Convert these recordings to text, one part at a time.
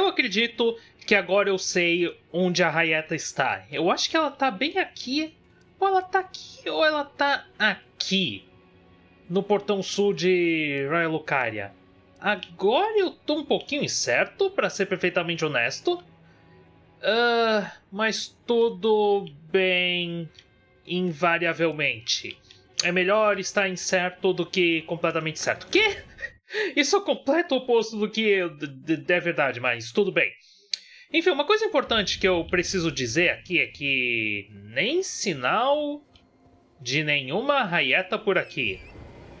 Eu acredito que agora eu sei onde a Rayeta está. Eu acho que ela tá bem aqui, ou ela tá aqui, ou ela tá aqui. No portão sul de Raya Lucaria. Agora eu tô um pouquinho incerto, para ser perfeitamente honesto. Uh, mas tudo bem invariavelmente. É melhor estar incerto do que completamente certo. quê? Isso é o completo oposto do que é verdade, mas tudo bem. Enfim, uma coisa importante que eu preciso dizer aqui é que nem sinal de nenhuma raieta por aqui.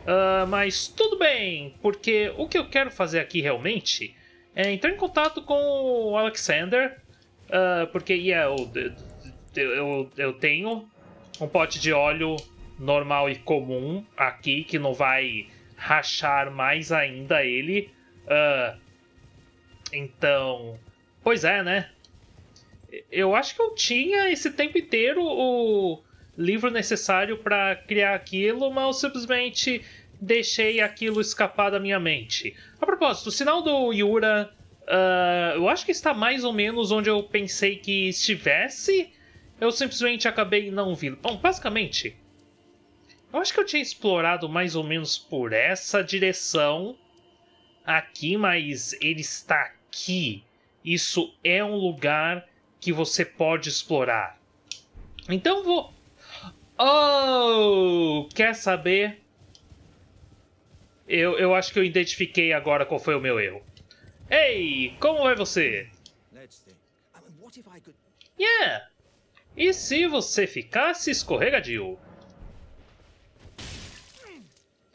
Uh, mas tudo bem, porque o que eu quero fazer aqui realmente é entrar em contato com o Alexander, uh, porque yeah, eu, eu, eu, eu tenho um pote de óleo normal e comum aqui que não vai rachar mais ainda ele. Uh, então, pois é, né? Eu acho que eu tinha esse tempo inteiro o livro necessário para criar aquilo, mas eu simplesmente deixei aquilo escapar da minha mente. A propósito, o sinal do Yura, uh, eu acho que está mais ou menos onde eu pensei que estivesse. Eu simplesmente acabei não vindo. Bom, basicamente, eu acho que eu tinha explorado mais ou menos por essa direção aqui, mas ele está aqui. Isso é um lugar que você pode explorar. Então vou. Oh! Quer saber? Eu, eu acho que eu identifiquei agora qual foi o meu erro. Ei, como vai você? Yeah! E se você ficasse escorregadio?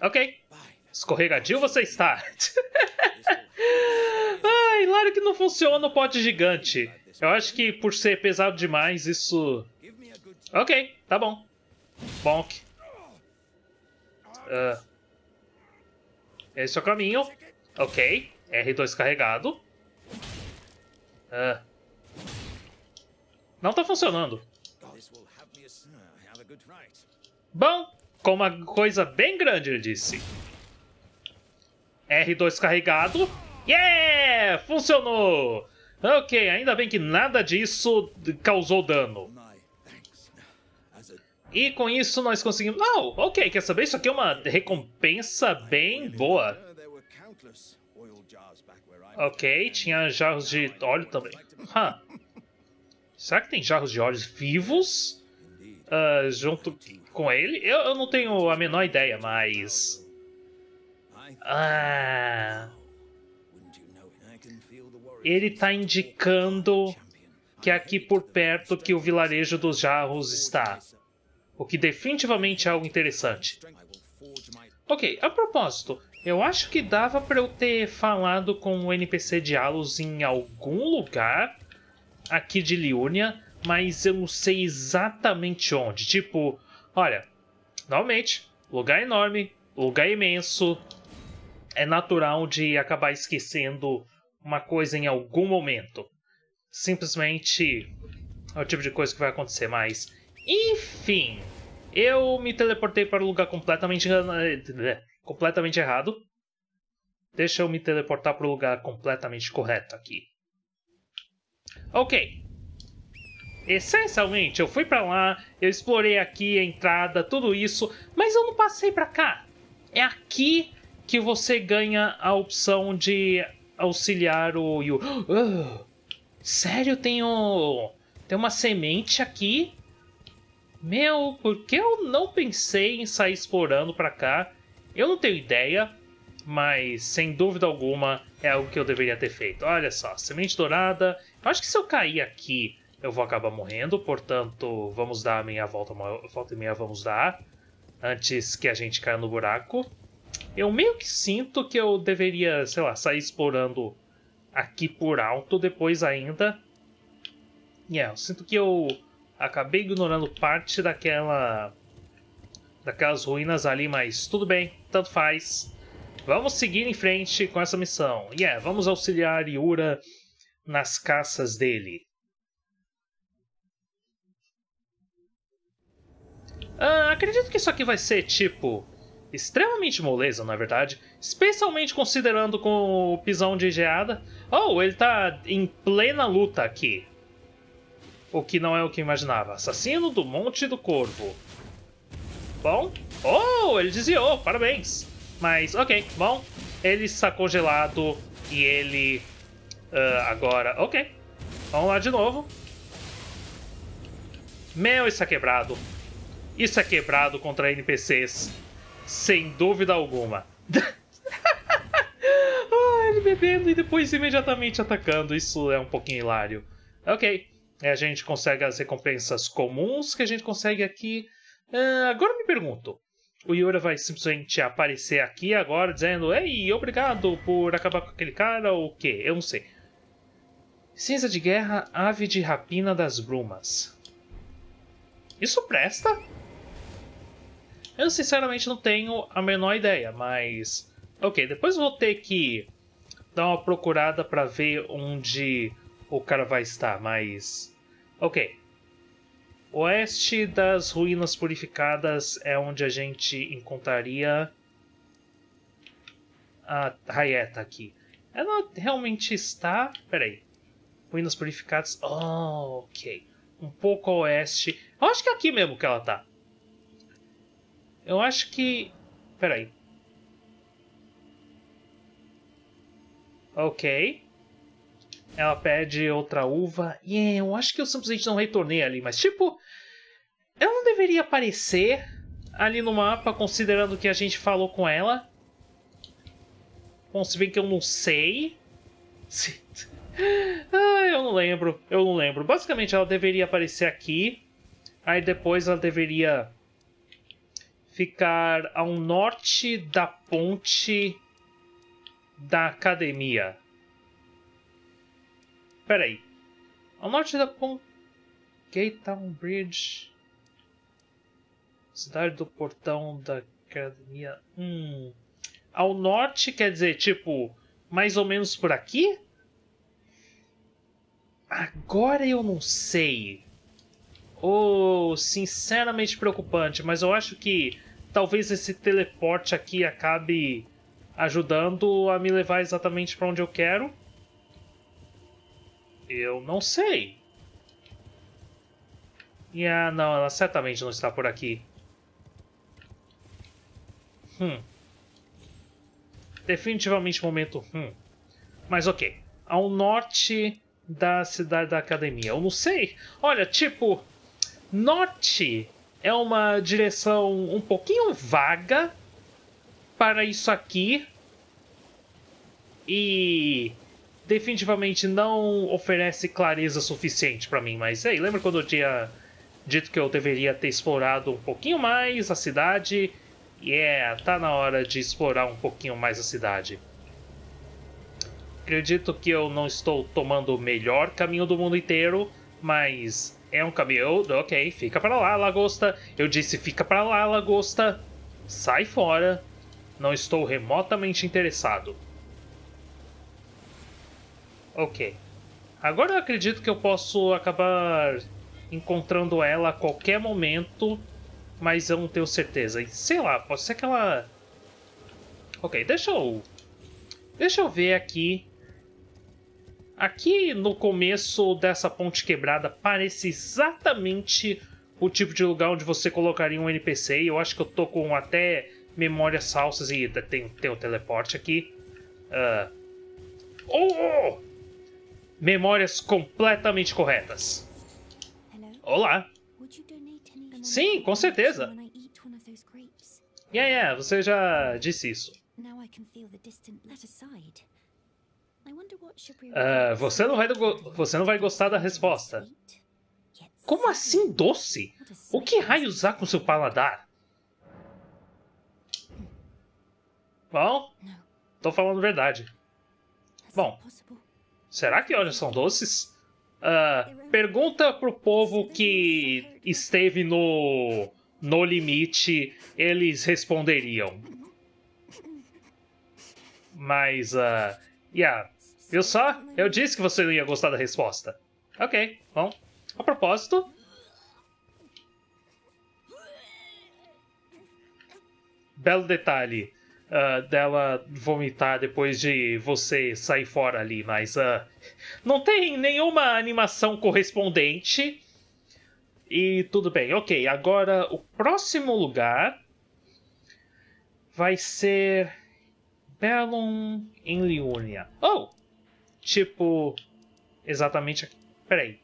Ok. Escorregadio você está. Ai, claro que não funciona o pote gigante. Eu acho que por ser pesado demais, isso... Ok, tá bom. Bonk. Uh, esse é o caminho. Ok. R2 carregado. Uh, não tá funcionando. Bom, com uma coisa bem grande, ele disse. R2 carregado. Yeah! Funcionou! Ok, ainda bem que nada disso causou dano. E com isso nós conseguimos... Não, oh, ok, quer saber? Isso aqui é uma recompensa bem boa. Ok, tinha jarros de óleo também. Huh. Será que tem jarros de óleos vivos? Uh, junto com ele? Eu, eu não tenho a menor ideia, mas. Ah. Ele está indicando que é aqui por perto que o vilarejo dos Jarros está. O que definitivamente é algo interessante. Ok, a propósito, eu acho que dava para eu ter falado com o NPC de Alos em algum lugar aqui de Liúnia, mas eu não sei exatamente onde. Tipo, Olha, novamente, lugar enorme, lugar imenso. É natural de acabar esquecendo uma coisa em algum momento. Simplesmente é o tipo de coisa que vai acontecer, mas. Enfim, eu me teleportei para um lugar completamente, completamente errado. Deixa eu me teleportar para o lugar completamente correto aqui. Ok. Essencialmente, eu fui para lá, eu explorei aqui a entrada, tudo isso, mas eu não passei para cá. É aqui que você ganha a opção de auxiliar o Yu. sério, tem, um, tem uma semente aqui? Meu, por que eu não pensei em sair explorando para cá? Eu não tenho ideia, mas sem dúvida alguma é algo que eu deveria ter feito. Olha só, semente dourada. Eu acho que se eu cair aqui eu vou acabar morrendo, portanto, vamos dar a minha volta, volta e meia vamos dar, antes que a gente caia no buraco. Eu meio que sinto que eu deveria, sei lá, sair explorando aqui por alto depois ainda. é, eu sinto que eu acabei ignorando parte daquela daquelas ruínas ali, mas tudo bem, tanto faz. Vamos seguir em frente com essa missão. E yeah, é, vamos auxiliar Yura nas caças dele. Uh, acredito que isso aqui vai ser tipo extremamente moleza, na é verdade, especialmente considerando com o pisão de geada. Oh, ele tá em plena luta aqui. O que não é o que imaginava. Assassino do Monte do Corvo. Bom. Oh, ele desviou, oh, parabéns. Mas, ok, bom. Ele está congelado e ele... Uh, agora, ok. Vamos lá de novo. Meu, está é quebrado. Isso é quebrado contra NPCs. Sem dúvida alguma. ah, ele bebendo e depois imediatamente atacando. Isso é um pouquinho hilário. Ok. É, a gente consegue as recompensas comuns que a gente consegue aqui. Uh, agora me pergunto. O Yura vai simplesmente aparecer aqui agora dizendo Ei, obrigado por acabar com aquele cara ou o quê? Eu não sei. Cinza de guerra, ave de rapina das brumas. Isso presta? Eu sinceramente não tenho a menor ideia, mas. Ok, depois vou ter que dar uma procurada para ver onde o cara vai estar, mas. Ok. Oeste das Ruínas Purificadas é onde a gente encontraria a Rayeta aqui. Ela realmente está. Peraí. Ruínas Purificadas. Oh, ok. Um pouco a oeste. Eu acho que é aqui mesmo que ela tá. Eu acho que. Peraí. Ok. Ela pede outra uva. E yeah, eu acho que eu simplesmente não retornei ali, mas tipo. Ela não deveria aparecer ali no mapa, considerando que a gente falou com ela. Bom, se bem que eu não sei. Se... ah, eu não lembro. Eu não lembro. Basicamente, ela deveria aparecer aqui. Aí depois ela deveria ficar ao norte da ponte da academia. Peraí. Ao norte da ponte. Gate Town Bridge. Cidade do portão da academia. Hum. Ao norte quer dizer, tipo, mais ou menos por aqui? Agora eu não sei. Oh, sinceramente preocupante, mas eu acho que talvez esse teleporte aqui acabe ajudando a me levar exatamente para onde eu quero. Eu não sei. E ah, não, ela certamente não está por aqui. Hum. Definitivamente momento hum. Mas ok. Ao norte da cidade da academia. Eu não sei. Olha, tipo, norte é uma direção um pouquinho vaga para isso aqui. E definitivamente não oferece clareza suficiente para mim. Mas aí, lembra quando eu tinha dito que eu deveria ter explorado um pouquinho mais a cidade? E yeah, é, tá na hora de explorar um pouquinho mais a cidade. Acredito que eu não estou tomando o melhor caminho do mundo inteiro, mas é um caminhão. Ok, fica para lá, lagosta. Eu disse, fica para lá, lagosta. Sai fora. Não estou remotamente interessado. Ok. Agora eu acredito que eu posso acabar encontrando ela a qualquer momento, mas eu não tenho certeza. sei lá, pode ser que ela. Ok, deixa eu. Deixa eu ver aqui Aqui no começo dessa ponte quebrada parece exatamente o tipo de lugar onde você colocaria um NPC. E eu acho que eu tô com até memórias falsas e tem, tem o teleporte aqui. Uh... Oh! Memórias completamente corretas. Olá. Sim, com certeza. Yeah, yeah, você já disse isso. Agora eu posso sentir Uh, você, não vai você não vai gostar da resposta. Como assim doce? O que raios usar com seu paladar? Bom, tô falando verdade. Bom, será que olhos são doces? Uh, pergunta pro povo que esteve no, no limite, eles responderiam. Mas, uh, yeah, Viu só? Eu disse que você não ia gostar da resposta. Ok, bom. A propósito... Belo detalhe uh, dela vomitar depois de você sair fora ali, mas uh, não tem nenhuma animação correspondente. E tudo bem, ok. Agora o próximo lugar vai ser Bellum em Liúnia. Oh! Tipo, exatamente aqui. Peraí.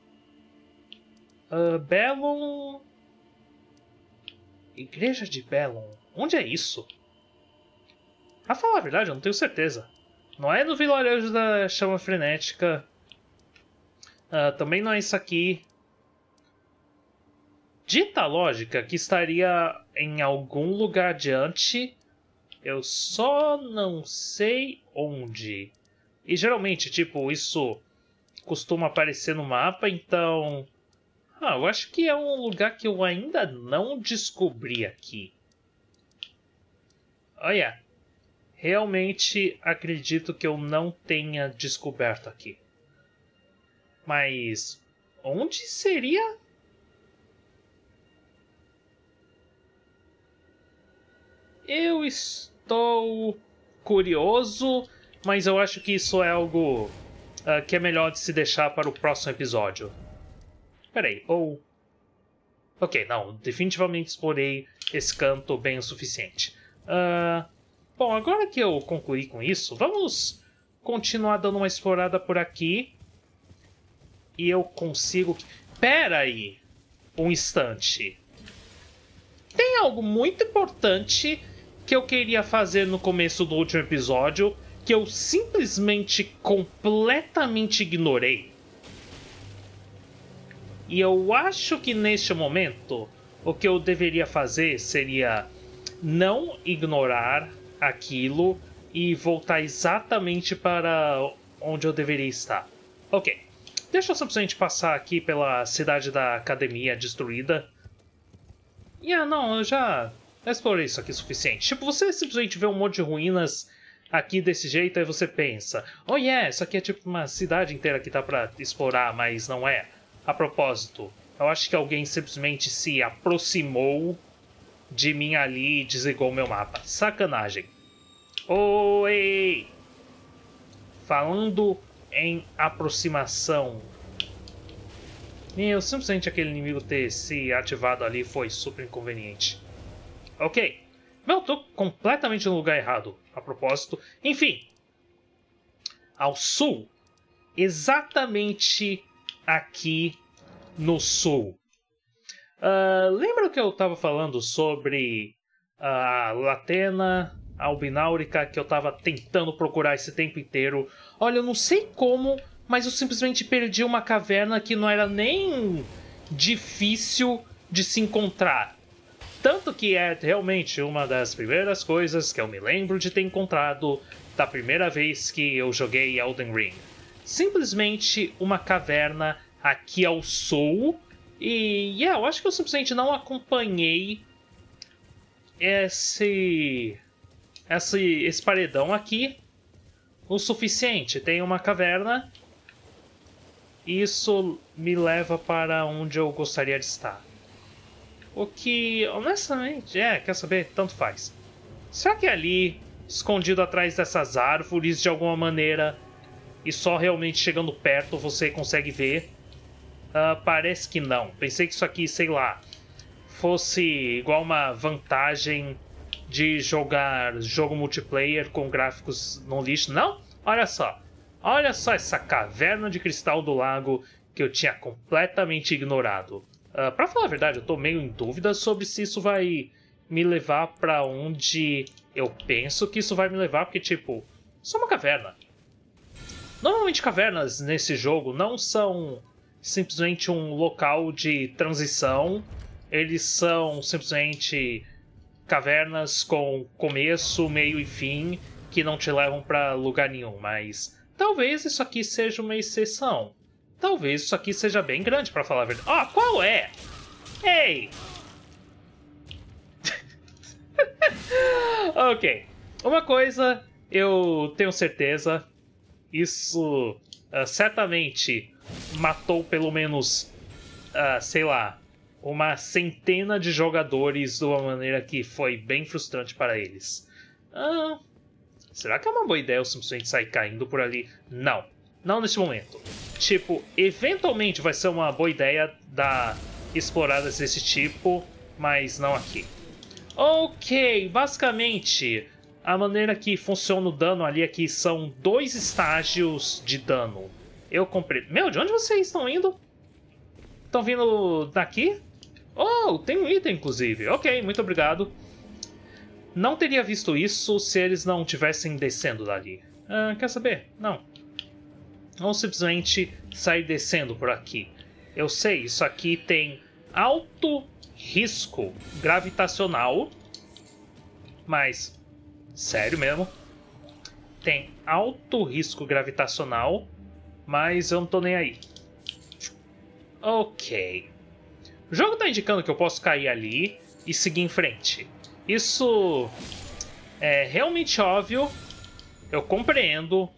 Uh, ah, Bellum. Igreja de Bellum. Onde é isso? Pra falar a verdade, eu não tenho certeza. Não é no vilarejo da Chama Frenética. Uh, também não é isso aqui. Dita lógica que estaria em algum lugar adiante, eu só não sei onde. E geralmente, tipo, isso costuma aparecer no mapa, então. Ah, eu acho que é um lugar que eu ainda não descobri aqui. Olha, realmente acredito que eu não tenha descoberto aqui. Mas onde seria? Eu estou curioso mas eu acho que isso é algo uh, que é melhor de se deixar para o próximo episódio. Peraí, ou. Ok, não, definitivamente explorei esse canto bem o suficiente. Uh, bom, agora que eu concluí com isso, vamos continuar dando uma explorada por aqui. E eu consigo. Peraí! Um instante. Tem algo muito importante que eu queria fazer no começo do último episódio, que eu simplesmente completamente ignorei. E eu acho que neste momento o que eu deveria fazer seria não ignorar aquilo e voltar exatamente para onde eu deveria estar. Ok. Deixa eu simplesmente passar aqui pela cidade da academia destruída. E ah, não, eu já explorei isso aqui o suficiente. Tipo, você simplesmente vê um monte de ruínas aqui desse jeito, aí você pensa, oh yeah, isso aqui é tipo uma cidade inteira que tá pra explorar, mas não é. A propósito, eu acho que alguém simplesmente se aproximou de mim ali e desligou meu mapa. Sacanagem. Oi! Falando em aproximação. Meu, simplesmente aquele inimigo ter se ativado ali foi super inconveniente. Ok. Não, tô completamente no lugar errado, a propósito. Enfim, ao sul, exatamente aqui no sul. Uh, lembra que eu estava falando sobre ah, a Latena albináurica que eu estava tentando procurar esse tempo inteiro? Olha, eu não sei como, mas eu simplesmente perdi uma caverna que não era nem difícil de se encontrar. Tanto que é realmente uma das primeiras coisas que eu me lembro de ter encontrado da primeira vez que eu joguei Elden Ring. Simplesmente uma caverna aqui ao sul. E yeah, eu acho que eu simplesmente não acompanhei esse, esse, esse paredão aqui o suficiente. Tem uma caverna. Isso me leva para onde eu gostaria de estar. O que, honestamente, é, quer saber? Tanto faz. Será que é ali, escondido atrás dessas árvores de alguma maneira, e só realmente chegando perto você consegue ver? Uh, parece que não. Pensei que isso aqui, sei lá, fosse igual uma vantagem de jogar jogo multiplayer com gráficos no lixo. Não? Olha só. Olha só essa caverna de cristal do lago que eu tinha completamente ignorado. Uh, ah, para falar a verdade, eu tô meio em dúvida sobre se isso vai me levar para onde eu penso que isso vai me levar, porque, tipo, só uma caverna. Normalmente cavernas nesse jogo não são simplesmente um local de transição, eles são simplesmente cavernas com começo, meio e fim que não te levam para lugar nenhum, mas talvez isso aqui seja uma exceção. Talvez isso aqui seja bem grande, para falar a verdade. Ó, oh, qual é? Ei! ok. Uma coisa eu tenho certeza. Isso uh, certamente matou pelo menos, uh, sei lá, uma centena de jogadores de uma maneira que foi bem frustrante para eles. Ah, será que é uma boa ideia eu simplesmente sair caindo por ali? Não. Não nesse momento. Tipo, eventualmente vai ser uma boa ideia dar exploradas desse tipo, mas não aqui. Ok, basicamente, a maneira que funciona o dano ali aqui é são dois estágios de dano. Eu comprei... Meu, de onde vocês estão indo? Estão vindo daqui? Oh, tem um item, inclusive. Ok, muito obrigado. Não teria visto isso se eles não tivessem descendo dali. Ah, quer saber? Não. Vamos simplesmente sair descendo por aqui. Eu sei, isso aqui tem alto risco gravitacional, mas sério mesmo, tem alto risco gravitacional, mas eu não tô nem aí. Ok. O jogo tá indicando que eu posso cair ali e seguir em frente. Isso é realmente óbvio, eu compreendo,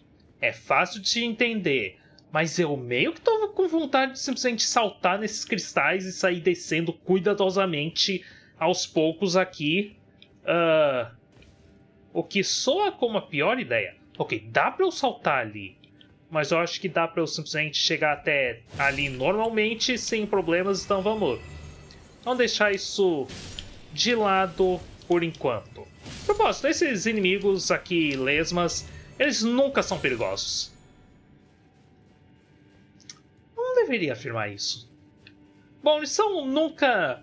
é fácil de entender. Mas eu meio que estou com vontade de simplesmente saltar nesses cristais e sair descendo cuidadosamente aos poucos aqui. Uh, o que soa como a pior ideia. Ok, dá pra eu saltar ali. Mas eu acho que dá pra eu simplesmente chegar até ali normalmente, sem problemas, então vamos. Vamos deixar isso de lado por enquanto. Propósito, esses inimigos aqui, lesmas, eles nunca são perigosos. Não deveria afirmar isso. Bom, eles são nunca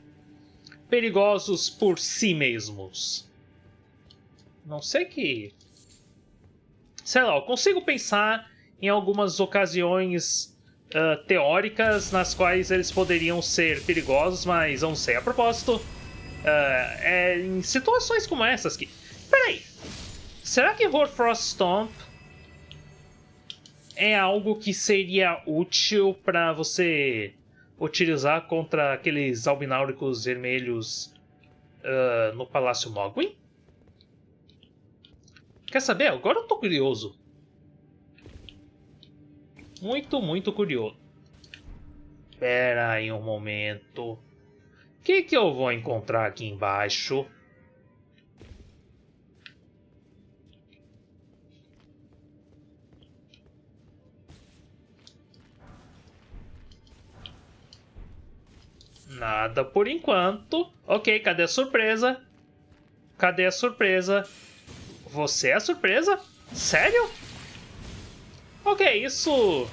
perigosos por si mesmos. Não sei que. Sei lá, eu consigo pensar em algumas ocasiões uh, teóricas nas quais eles poderiam ser perigosos, mas eu não sei. A propósito, uh, é em situações como essas que. Peraí! Será que Horfrost Stomp é algo que seria útil para você utilizar contra aqueles albináuricos vermelhos uh, no Palácio Mogwin? Quer saber? Agora eu tô curioso. Muito, muito curioso. Espera aí um momento. O que, que eu vou encontrar aqui embaixo? Nada por enquanto. Ok, cadê a surpresa? Cadê a surpresa? Você é a surpresa? Sério? Ok, isso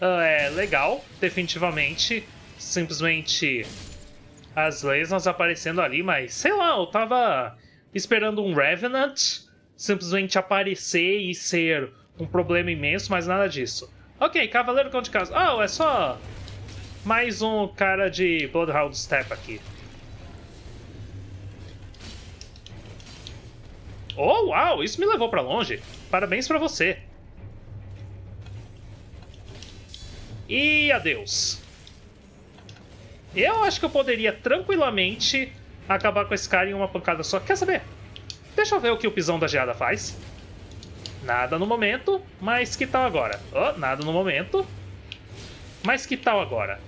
uh, é legal, definitivamente. Simplesmente as lesnas aparecendo ali, mas sei lá, eu tava esperando um Revenant simplesmente aparecer e ser um problema imenso, mas nada disso. Ok, Cavaleiro Cão de Casa. Ah, oh, é só mais um cara de Bloodhound Step aqui. Oh, uau! Isso me levou pra longe. Parabéns pra você. E adeus. Eu acho que eu poderia tranquilamente acabar com esse cara em uma pancada só. Quer saber? Deixa eu ver o que o pisão da geada faz. Nada no momento, mas que tal agora? Oh, nada no momento. Mas que tal agora?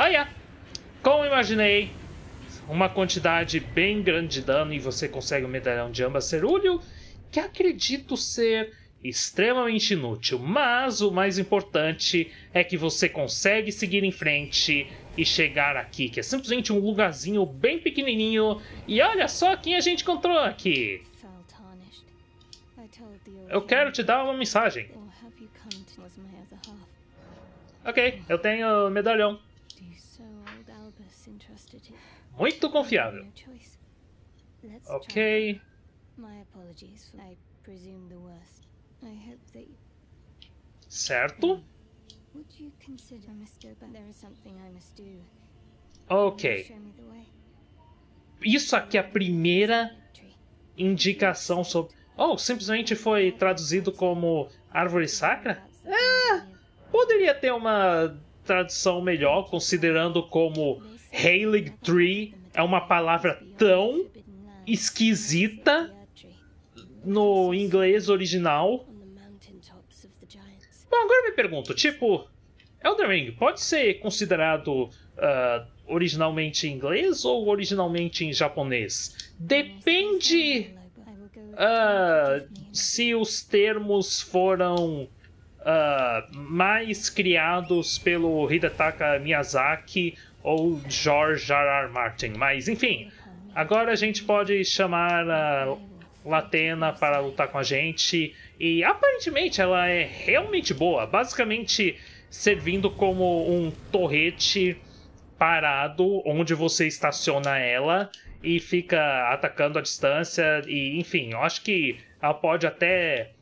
Ah, yeah. Como imaginei, uma quantidade bem grande de dano e você consegue o um medalhão de ambas cerúlio, que acredito ser extremamente inútil, mas o mais importante é que você consegue seguir em frente e chegar aqui, que é simplesmente um lugarzinho bem pequenininho. E olha só quem a gente encontrou aqui. Eu quero te dar uma mensagem. Ok, eu tenho o medalhão muito confiável. Ok. Certo. Hmm. Ok. Isso aqui é a primeira indicação sobre. Oh, simplesmente foi traduzido como árvore sacra? É, poderia ter uma tradução melhor, considerando como Hailing Tree é uma palavra tão esquisita no inglês original. Bom, agora me pergunto, tipo, Elden Ring pode ser considerado uh, originalmente em inglês ou originalmente em japonês? Depende uh, se os termos foram uh, mais criados pelo Hidetaka Miyazaki ou George R. R. Martin. Mas enfim, agora a gente pode chamar a Latena para lutar com a gente. E aparentemente ela é realmente boa. Basicamente servindo como um torrete parado onde você estaciona ela e fica atacando a distância. E enfim, eu acho que ela pode até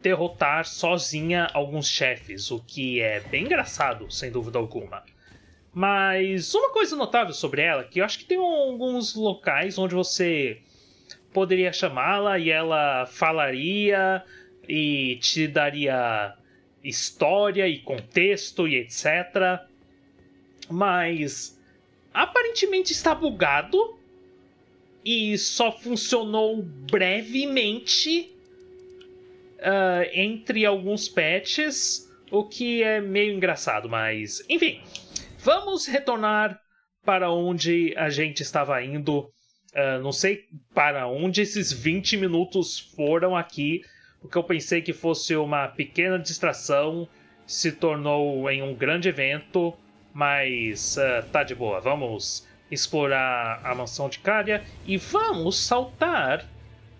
derrotar sozinha alguns chefes, o que é bem engraçado, sem dúvida alguma. Mas uma coisa notável sobre ela, que eu acho que tem alguns locais onde você poderia chamá-la e ela falaria e te daria história e contexto e etc. Mas aparentemente está bugado e só funcionou brevemente uh, entre alguns patches, o que é meio engraçado, mas enfim. Vamos retornar para onde a gente estava indo. Uh, não sei para onde esses 20 minutos foram aqui, porque eu pensei que fosse uma pequena distração, se tornou em um grande evento, mas uh, tá de boa. Vamos explorar a mansão de Cária e vamos saltar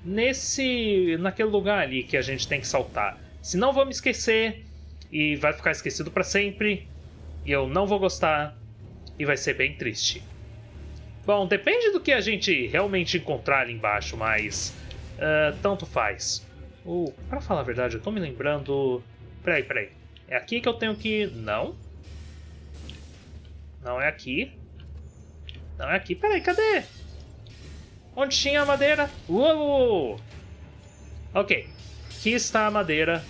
nesse naquele lugar ali que a gente tem que saltar. Senão vou me esquecer e vai ficar esquecido para sempre eu não vou gostar e vai ser bem triste. Bom, depende do que a gente realmente encontrar ali embaixo, mas uh, tanto faz. Uh, para falar a verdade, eu tô me lembrando. Peraí, peraí. É aqui que eu tenho que. Não. Não é aqui. Não é aqui. Peraí, cadê? Onde tinha a madeira? Uou! Uh! Ok. Aqui está a madeira.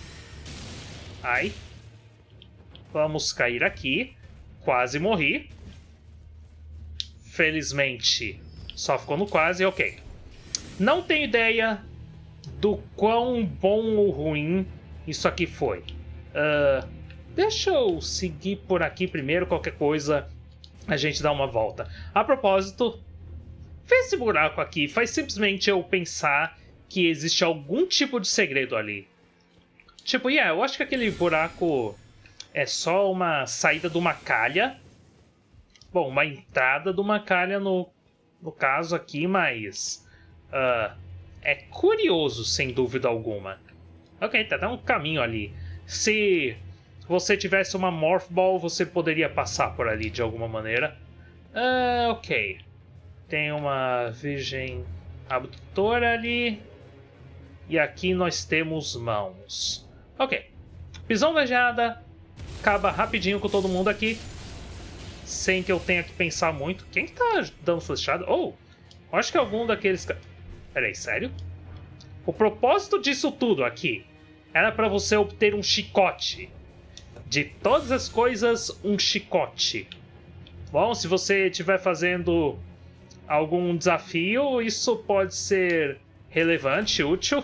Ai. Vamos cair aqui. Quase morri. Felizmente, só ficou no quase, ok. Não tenho ideia do quão bom ou ruim isso aqui foi. Uh, deixa eu seguir por aqui primeiro, qualquer coisa a gente dá uma volta. A propósito, vê esse buraco aqui, faz simplesmente eu pensar que existe algum tipo de segredo ali. Tipo, yeah, eu acho que aquele buraco é só uma saída de uma calha. Bom, uma entrada de uma calha no, no caso aqui, mas uh, é curioso, sem dúvida alguma. Ok, tá até tá um caminho ali. Se você tivesse uma Morph Ball, você poderia passar por ali de alguma maneira. Uh, ok. Tem uma Virgem Abdutora ali. E aqui nós temos mãos. Ok. pisão vejada, acaba rapidinho com todo mundo aqui. Sem que eu tenha que pensar muito. Quem tá dando flechada? Ou, oh, acho que algum daqueles... Peraí, sério? O propósito disso tudo aqui era para você obter um chicote. De todas as coisas, um chicote. Bom, se você estiver fazendo algum desafio, isso pode ser relevante, útil.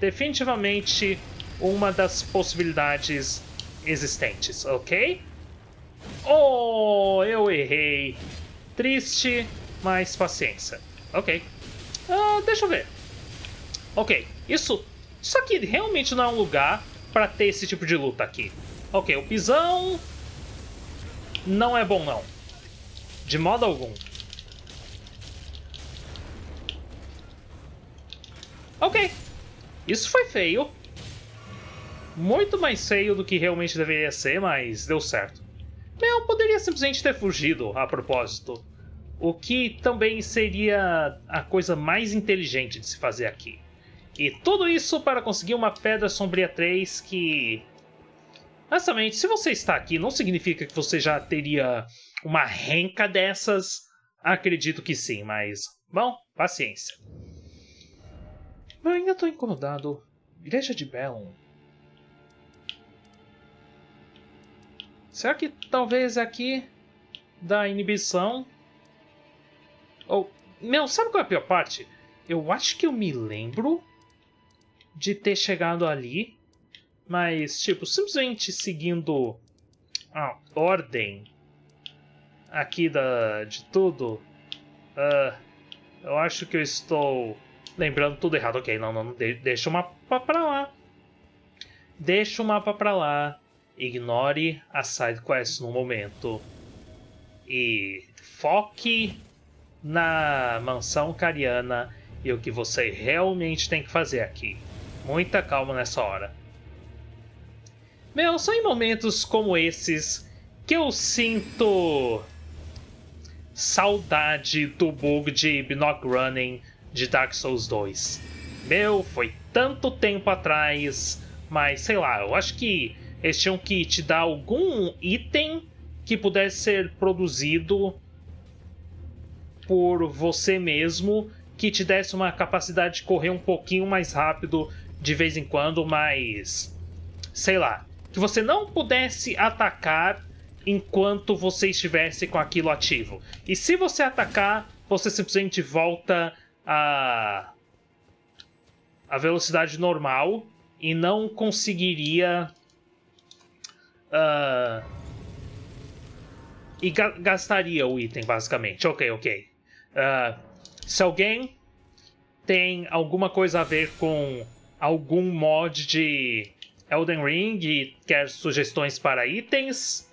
Definitivamente uma das possibilidades existentes, ok? Oh, eu errei. Triste, mas paciência. Ok. Ah, deixa eu ver. Ok, isso, isso aqui realmente não é um lugar para ter esse tipo de luta aqui. Ok, o pisão não é bom não. De modo algum. Ok. Isso foi feio muito mais feio do que realmente deveria ser, mas deu certo. Eu poderia simplesmente ter fugido a propósito, o que também seria a coisa mais inteligente de se fazer aqui. E tudo isso para conseguir uma Pedra Sombria 3 que. Honestamente, se você está aqui, não significa que você já teria uma renca dessas. Acredito que sim, mas. Bom, paciência. Eu ainda estou incomodado. Igreja de Bellum Será que talvez aqui da inibição? Ou. Oh, meu, sabe qual é a pior parte? Eu acho que eu me lembro de ter chegado ali, mas, tipo, simplesmente seguindo a ordem aqui da, de tudo, uh, eu acho que eu estou lembrando tudo errado. Ok, não, não, deixa o mapa pra lá. Deixa o mapa pra lá ignore as quest no momento e foque na mansão cariana e o que você realmente tem que fazer aqui. Muita calma nessa hora. Meu, são em momentos como esses que eu sinto saudade do bug de Binoc Running de Dark Souls 2. Meu, foi tanto tempo atrás, mas sei lá, eu acho que eles tinham que te dar algum item que pudesse ser produzido por você mesmo, que te desse uma capacidade de correr um pouquinho mais rápido de vez em quando, mas sei lá, que você não pudesse atacar enquanto você estivesse com aquilo ativo. E se você atacar, você simplesmente volta a a velocidade normal e não conseguiria Uh, e ga gastaria o item, basicamente. Ok, ok. Uh, se alguém tem alguma coisa a ver com algum mod de Elden Ring e quer sugestões para itens,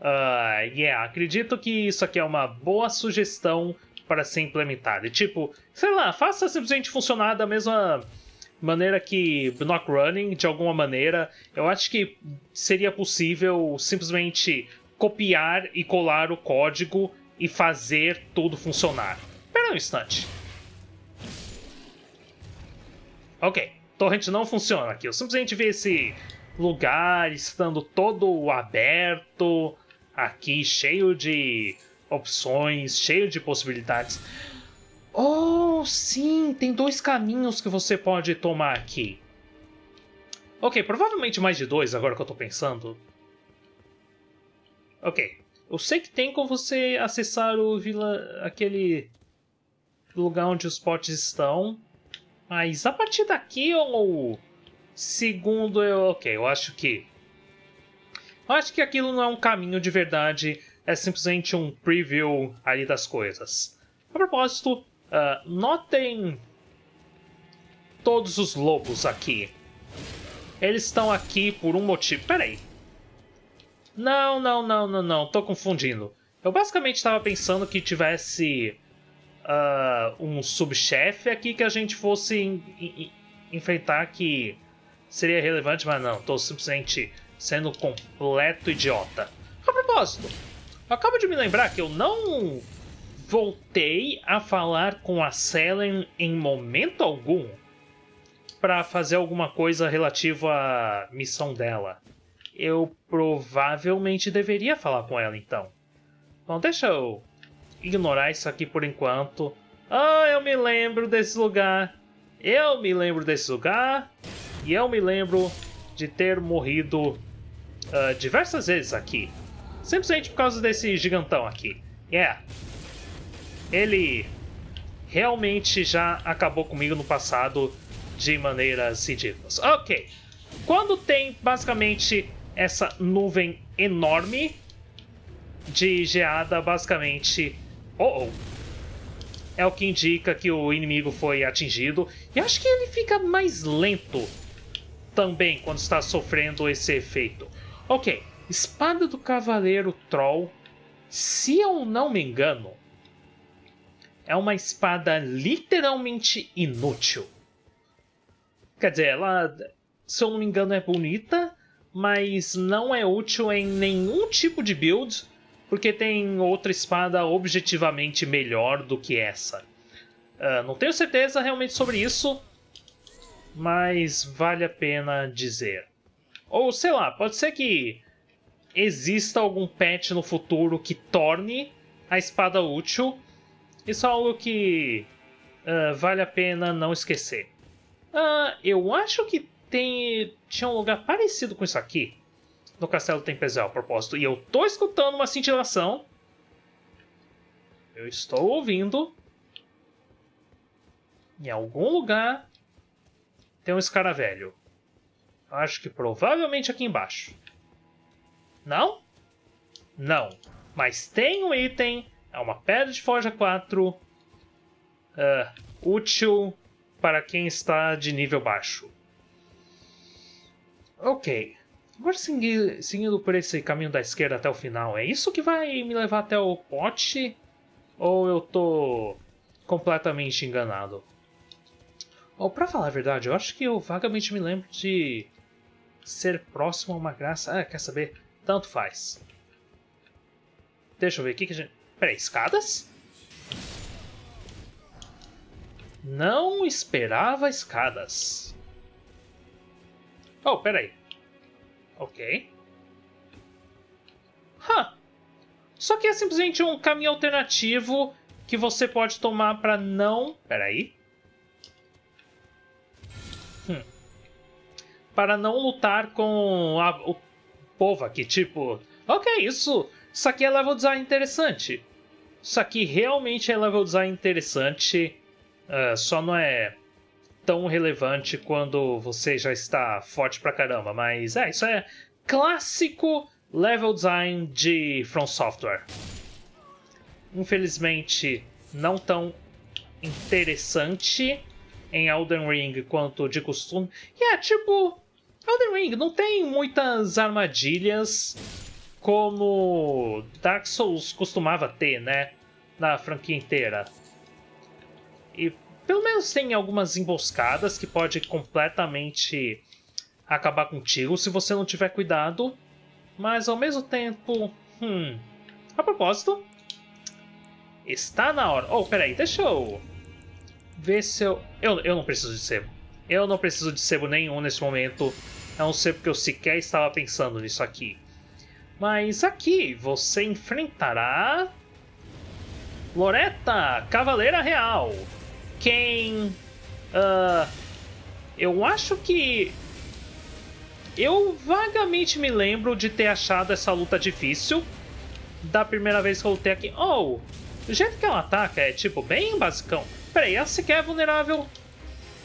uh, yeah, acredito que isso aqui é uma boa sugestão para ser implementada. E, tipo, sei lá, faça simplesmente funcionar da mesma maneira que Block Running, de alguma maneira, eu acho que seria possível simplesmente copiar e colar o código e fazer tudo funcionar. Espera um instante. Ok, torrent não funciona aqui. Eu simplesmente vi esse lugar estando todo aberto, aqui cheio de opções, cheio de possibilidades sim, tem dois caminhos que você pode tomar aqui. Ok, provavelmente mais de dois agora que eu tô pensando. Ok. Eu sei que tem como você acessar o vila. aquele lugar onde os potes estão. Mas a partir daqui ou segundo eu. Ok, eu acho que. Eu acho que aquilo não é um caminho de verdade, é simplesmente um preview ali das coisas. A propósito, ah, notem todos os lobos aqui. Eles estão aqui por um motivo. Peraí. Não, não, não, não, não. Tô confundindo. Eu basicamente estava pensando que tivesse uh, um subchefe aqui que a gente fosse enfrentar que seria relevante, mas não. Tô simplesmente sendo completo idiota. A propósito, acabo de me lembrar que eu não voltei a falar com a Selen em momento algum para fazer alguma coisa relativa à missão dela. Eu provavelmente deveria falar com ela então. Bom, deixa eu ignorar isso aqui por enquanto. Ah, eu me lembro desse lugar. Eu me lembro desse lugar. E eu me lembro de ter morrido uh, diversas vezes aqui. Simplesmente por causa desse gigantão aqui. Yeah, ele realmente já acabou comigo no passado de maneiras ridículas. Ok. Quando tem basicamente essa nuvem enorme de geada, basicamente. Oh, oh. É o que indica que o inimigo foi atingido. E acho que ele fica mais lento também quando está sofrendo esse efeito. Ok. Espada do Cavaleiro Troll. Se eu não me engano, é uma espada literalmente inútil. Quer dizer, ela, se eu não me engano, é bonita, mas não é útil em nenhum tipo de build, porque tem outra espada objetivamente melhor do que essa. Uh, não tenho certeza realmente sobre isso, mas vale a pena dizer. Ou sei lá, pode ser que exista algum patch no futuro que torne a espada útil, isso é algo que uh, vale a pena não esquecer. Uh, eu acho que tem tinha um lugar parecido com isso aqui no Castelo Tempestão, a propósito. E eu tô escutando uma cintilação. Eu estou ouvindo. Em algum lugar tem um escaravelho. Acho que provavelmente aqui embaixo. Não? Não. Mas tem um item é uma pedra de forja 4 uh, ah, útil para quem está de nível baixo. Ok. Agora seguindo, seguindo por esse caminho da esquerda até o final, é isso que vai me levar até o pote? Ou eu tô completamente enganado? Ou oh, pra falar a verdade, eu acho que eu vagamente me lembro de ser próximo a uma graça. Ah, quer saber? Tanto faz. Deixa eu ver, o que, que a gente. Peraí, escadas? Não esperava escadas. Oh, peraí. Ok. Huh. Só que é simplesmente um caminho alternativo que você pode tomar para não... Peraí. Hum. Para não lutar com a... o povo aqui, tipo... Ok, isso... Isso aqui é level design interessante. Isso aqui realmente é level design é interessante, uh, só não é tão relevante quando você já está forte pra caramba, mas é, isso é clássico level design de From Software. Infelizmente, não tão interessante em Elden Ring quanto de costume. E é tipo, Elden Ring não tem muitas armadilhas como Dark Souls costumava ter, né? na franquia inteira. E pelo menos tem algumas emboscadas que pode completamente acabar contigo se você não tiver cuidado. Mas ao mesmo tempo. Hum. A propósito. Está na hora. Oh, peraí, deixa eu. Ver se eu. Eu, eu não preciso de sebo. Eu não preciso de sebo nenhum nesse momento. A é não ser porque eu sequer estava pensando nisso aqui. Mas aqui você enfrentará. Loreta, Cavaleira Real. Quem. Uh, eu acho que. Eu vagamente me lembro de ter achado essa luta difícil da primeira vez que eu lutei aqui. Oh, o jeito que ela ataca é tipo bem basicão. Peraí, ela sequer é vulnerável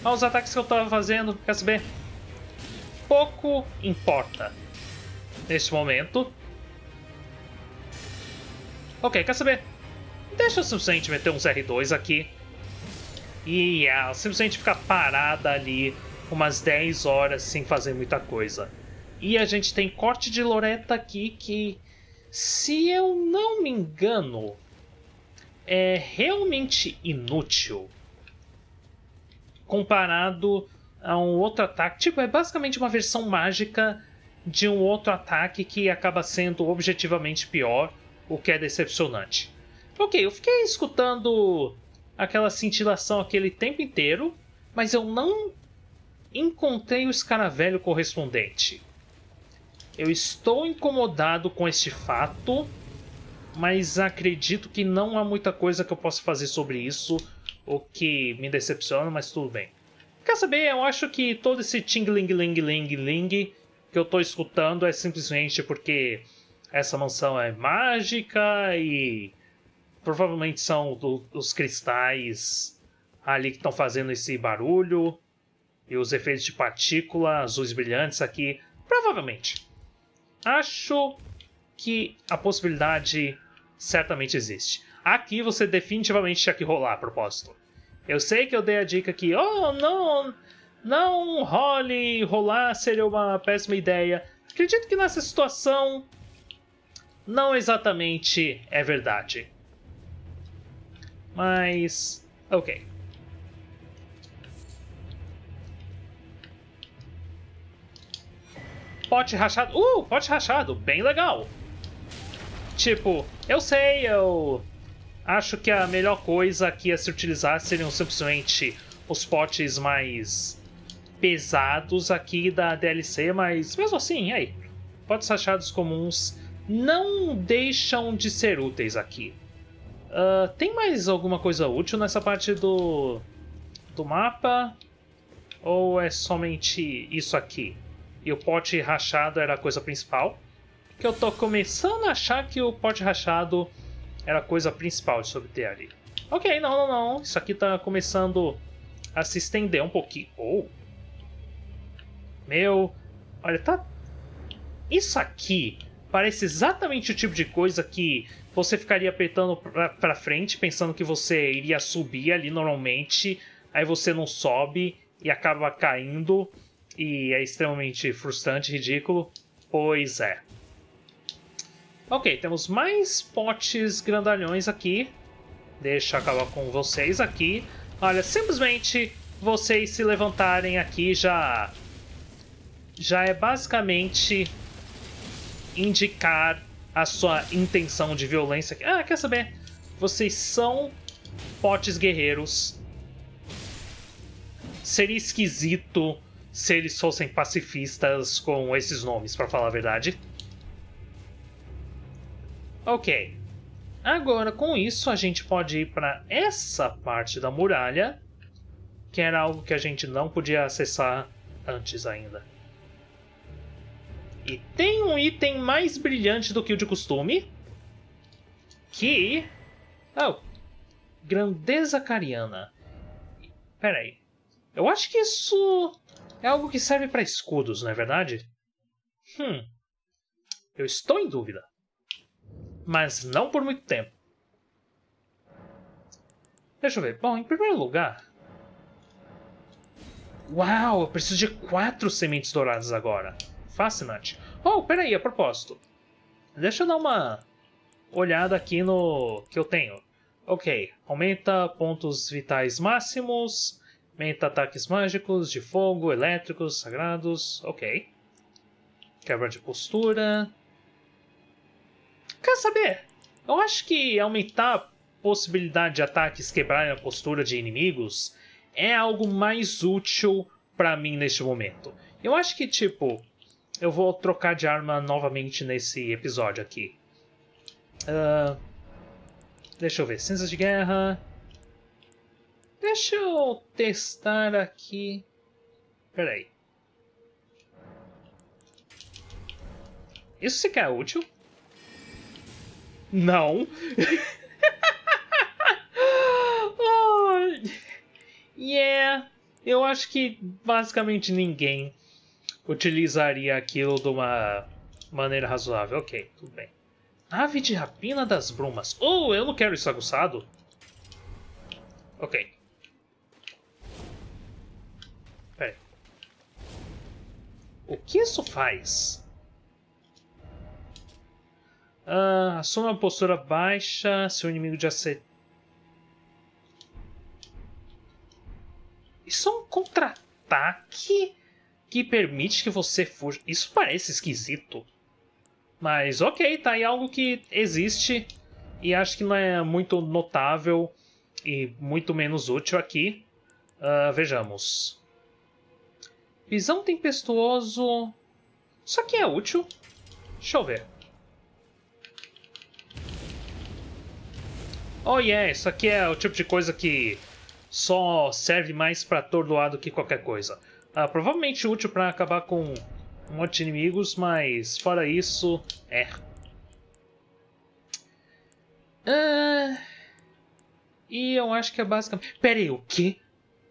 aos ataques que eu tava fazendo, quer saber? Pouco importa neste momento. Ok, quer saber? Deixa o simplesmente meter uns R2 aqui. E a ah, Silcente ficar parada ali umas 10 horas sem fazer muita coisa. E a gente tem corte de Loreta aqui que, se eu não me engano, é realmente inútil comparado a um outro ataque. Tipo, é basicamente uma versão mágica de um outro ataque que acaba sendo objetivamente pior, o que é decepcionante. Ok, eu fiquei escutando aquela cintilação aquele tempo inteiro, mas eu não encontrei o escaravelho correspondente. Eu estou incomodado com este fato, mas acredito que não há muita coisa que eu possa fazer sobre isso, o que me decepciona, mas tudo bem. Quer saber? Eu acho que todo esse ting-ling-ling-ling-ling que eu estou escutando é simplesmente porque essa mansão é mágica e Provavelmente são do, os cristais ali que estão fazendo esse barulho e os efeitos de partícula azuis brilhantes aqui. Provavelmente. Acho que a possibilidade certamente existe. Aqui você definitivamente tinha que rolar a propósito. Eu sei que eu dei a dica que, oh, não, não role, rolar seria uma péssima ideia. Acredito que nessa situação não exatamente é verdade. Mas. Ok. Pote rachado. Uh, pote rachado. Bem legal. Tipo, eu sei, eu. Acho que a melhor coisa aqui a se utilizar seriam simplesmente os potes mais pesados aqui da DLC, mas mesmo assim, aí. Potes rachados comuns não deixam de ser úteis aqui. Uh, tem mais alguma coisa útil nessa parte do, do mapa? Ou é somente isso aqui? E o pote rachado era a coisa principal? Que eu tô começando a achar que o pote rachado era a coisa principal de se obter ali. Ok, não, não, não. Isso aqui tá começando a se estender um pouquinho. Ou. Oh. Meu. Olha, tá. Isso aqui parece exatamente o tipo de coisa que você ficaria apertando para frente, pensando que você iria subir ali normalmente, aí você não sobe e acaba caindo, e é extremamente frustrante, ridículo. Pois é. Ok, temos mais potes grandalhões aqui. Deixa eu acabar com vocês aqui. Olha, simplesmente vocês se levantarem aqui já. Já é basicamente indicar a sua intenção de violência. Ah, quer saber? Vocês são potes guerreiros. Seria esquisito se eles fossem pacifistas com esses nomes, para falar a verdade. Ok. Agora, com isso, a gente pode ir para essa parte da muralha, que era algo que a gente não podia acessar antes ainda aqui. Tem um item mais brilhante do que o de costume. Que... Oh. Grandeza cariana. Pera aí. Eu acho que isso é algo que serve para escudos, não é verdade? Hum. Eu estou em dúvida. Mas não por muito tempo. Deixa eu ver. Bom, em primeiro lugar... Uau, eu preciso de quatro sementes douradas agora. Fascinante. Oh, peraí, a propósito. Deixa eu dar uma olhada aqui no que eu tenho. Ok, aumenta pontos vitais máximos, aumenta ataques mágicos de fogo, elétricos, sagrados, ok. Quebra de postura. Quer saber? Eu acho que aumentar a possibilidade de ataques quebrarem a postura de inimigos é algo mais útil para mim neste momento. Eu acho que, tipo, eu vou trocar de arma novamente nesse episódio aqui. Uh, deixa eu ver. Cinzas de guerra. Deixa eu testar aqui. Peraí. Isso sequer é útil? Não. oh, yeah. Eu acho que basicamente ninguém utilizaria aquilo de uma maneira razoável. Ok, tudo bem. Ave de rapina das brumas. Oh, eu não quero isso aguçado. Ok. Pera aí. O que isso faz? Ah, assuma uma postura baixa, seu inimigo de acertar. Isso é um contra-ataque? que permite que você fuja. Isso parece esquisito. Mas ok, tá aí algo que existe e acho que não é muito notável e muito menos útil aqui. Uh, vejamos. Visão tempestuoso. Isso aqui é útil. Deixa eu ver. Oh yeah, isso aqui é o tipo de coisa que só serve mais para atordoar do que qualquer coisa ah, provavelmente útil para acabar com um monte de inimigos, mas fora isso, é. Ah, e eu acho que é basicamente... Pera aí, o quê?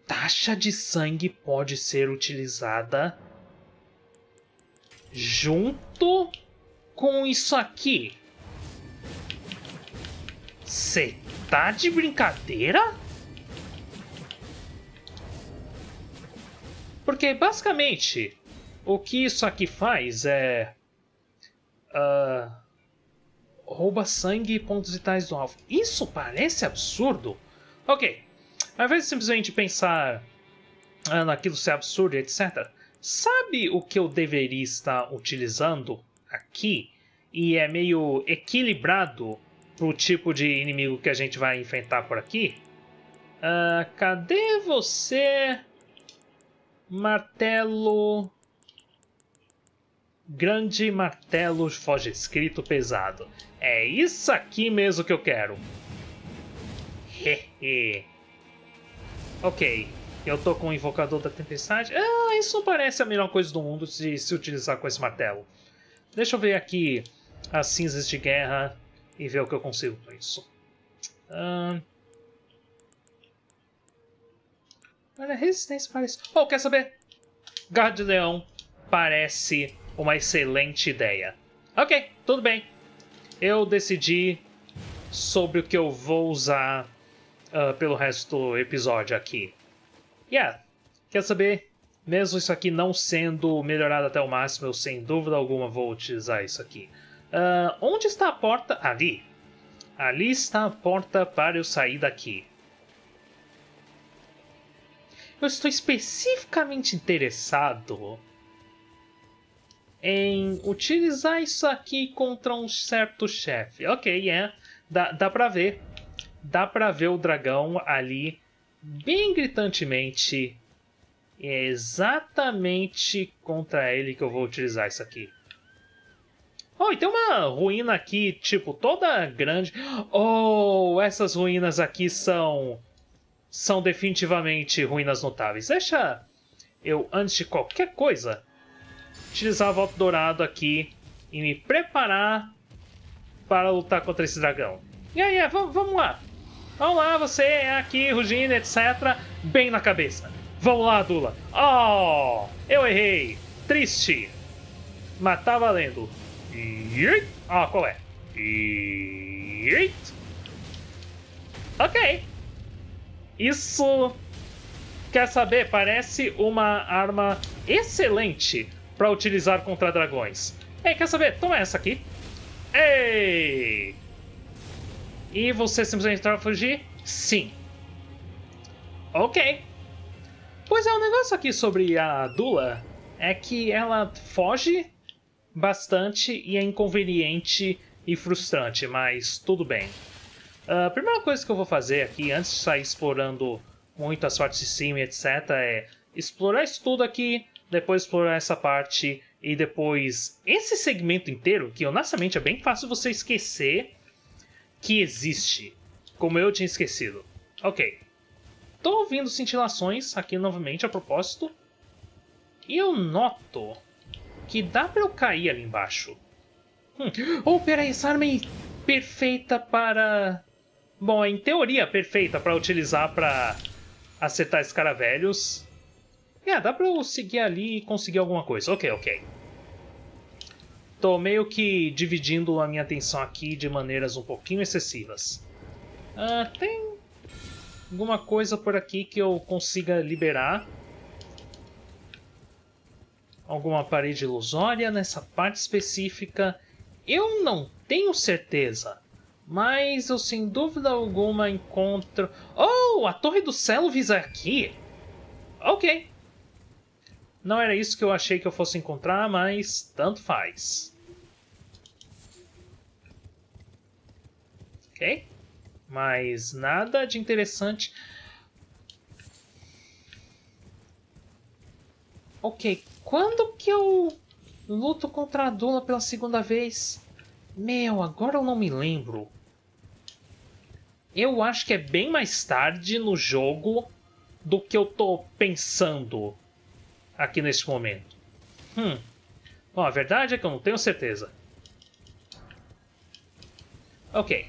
Taxa de sangue pode ser utilizada junto com isso aqui? Você tá de brincadeira? Porque basicamente o que isso aqui faz é. Uh, rouba sangue e pontos vitais do alvo. Isso parece absurdo? Ok. Ao invés de simplesmente pensar ah, naquilo ser absurdo, etc., sabe o que eu deveria estar utilizando aqui? E é meio equilibrado pro tipo de inimigo que a gente vai enfrentar por aqui? Uh, cadê você? Martelo. Grande martelo foge escrito pesado. É isso aqui mesmo que eu quero. Hehe. ok, eu tô com o invocador da tempestade. Ah, isso não parece a melhor coisa do mundo se se utilizar com esse martelo. Deixa eu ver aqui as cinzas de guerra e ver o que eu consigo com isso. Ah. Olha, resistência parece. Oh, quer saber? Garra de leão parece uma excelente ideia. Ok, tudo bem. Eu decidi sobre o que eu vou usar uh, pelo resto do episódio aqui. Yeah, quer saber? Mesmo isso aqui não sendo melhorado até o máximo, eu sem dúvida alguma vou utilizar isso aqui. Uh, onde está a porta? Ali. Ali está a porta para eu sair daqui eu estou especificamente interessado em utilizar isso aqui contra um certo chefe. Ok, é. Dá, dá pra ver. Dá pra ver o dragão ali bem gritantemente. É exatamente contra ele que eu vou utilizar isso aqui. Oh, e tem uma ruína aqui, tipo, toda grande. Oh, essas ruínas aqui são são definitivamente ruínas notáveis. Deixa eu, antes de qualquer coisa, utilizar a volta dourado aqui e me preparar para lutar contra esse dragão. E aí, é, vamos, vamos lá. Vamos lá, você é aqui, rugindo, etc. Bem na cabeça. Vamos lá, Dula. Oh, eu errei. Triste. Mas tá valendo. Ó, oh, ah, qual é? Ok. Isso, quer saber, parece uma arma excelente para utilizar contra dragões. Ei, quer saber? Toma essa aqui. Ei! E você simplesmente vai fugir? Sim. Ok. Pois é, o um negócio aqui sobre a Dula é que ela foge bastante e é inconveniente e frustrante, mas tudo bem. Ah, a primeira coisa que eu vou fazer aqui, antes de sair explorando muito as partes de cima e etc., é explorar isso tudo aqui, depois explorar essa parte e depois esse segmento inteiro, que honestamente é bem fácil você esquecer que existe, como eu tinha esquecido. Ok. Tô ouvindo cintilações aqui novamente a propósito, e eu noto que dá para eu cair ali embaixo Hum. Oh, peraí, essa arma é perfeita para Bom, em teoria perfeita para utilizar para acertar esses cara velhos. É, dá para eu seguir ali e conseguir alguma coisa. Ok, ok. Tô meio que dividindo a minha atenção aqui de maneiras um pouquinho excessivas. Ah, tem alguma coisa por aqui que eu consiga liberar. Alguma parede ilusória nessa parte específica. Eu não tenho certeza. Mas eu sem dúvida alguma encontro. Oh, a Torre do visa é aqui! Ok. Não era isso que eu achei que eu fosse encontrar, mas tanto faz. Ok? Mas nada de interessante. Ok, quando que eu luto contra a Dula pela segunda vez? Meu, agora eu não me lembro eu acho que é bem mais tarde no jogo do que eu tô pensando aqui neste momento. Hum. Bom, a verdade é que eu não tenho certeza. Ok.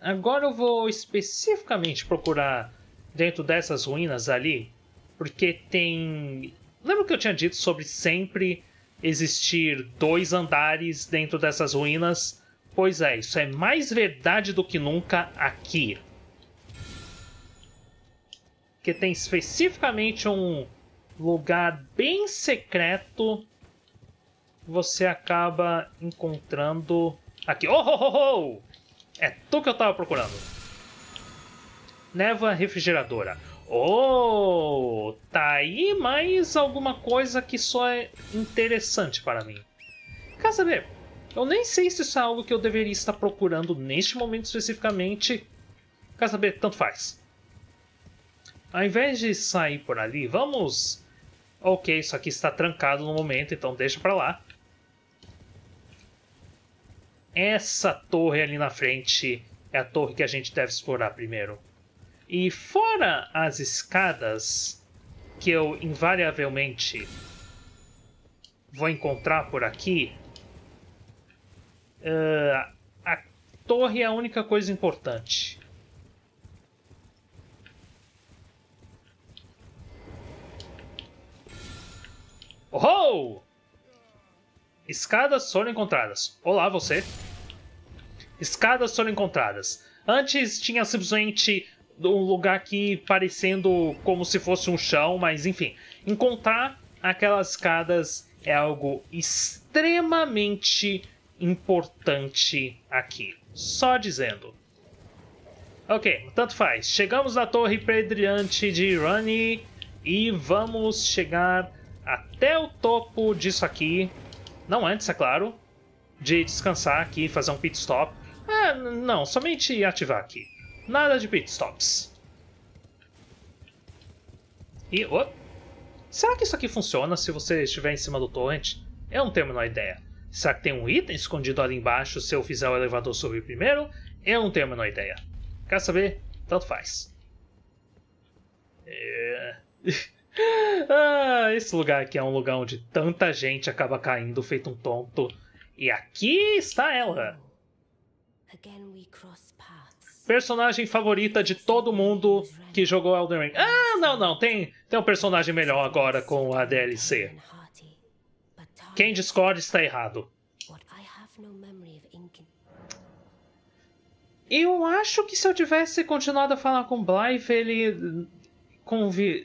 Agora eu vou especificamente procurar dentro dessas ruínas ali, porque tem... Lembra que eu tinha dito sobre sempre existir dois andares dentro dessas ruínas Pois é, isso é mais verdade do que nunca aqui. Que tem especificamente um lugar bem secreto. Você acaba encontrando aqui. Oh, oh, oh, oh! É tu que eu tava procurando. Neva refrigeradora. Oh, tá aí mais alguma coisa que só é interessante para mim. Quer saber? Eu nem sei se isso é algo que eu deveria estar procurando neste momento especificamente. Quer saber? Tanto faz. Ao invés de sair por ali, vamos. Ok, isso aqui está trancado no momento, então deixa pra lá. Essa torre ali na frente é a torre que a gente deve explorar primeiro. E fora as escadas que eu invariavelmente vou encontrar por aqui, Uh, a torre é a única coisa importante. Oh! Escadas foram encontradas. Olá, você. Escadas foram encontradas. Antes tinha simplesmente um lugar aqui parecendo como se fosse um chão, mas enfim. Encontrar aquelas escadas é algo extremamente importante aqui. Só dizendo. Ok, tanto faz. Chegamos na torre pedreante de Rani e vamos chegar até o topo disso aqui. Não antes, é claro, de descansar aqui, e fazer um pit stop. Ah, não, somente ativar aqui. Nada de pit stops. E, oh, será que isso aqui funciona se você estiver em cima do torrent? Eu não tenho a menor ideia. Será que tem um item escondido ali embaixo se eu fizer o elevador subir primeiro? Eu não tenho a menor ideia. Quer saber? Tanto faz. É... ah, esse lugar aqui é um lugar onde tanta gente acaba caindo feito um tonto. E aqui está ela. Personagem favorita de todo mundo que jogou Elden Ring. Ah, não, não. Tem, tem um personagem melhor agora com a DLC. Quem discorda está errado. Eu acho que se eu tivesse continuado a falar com o Blythe, ele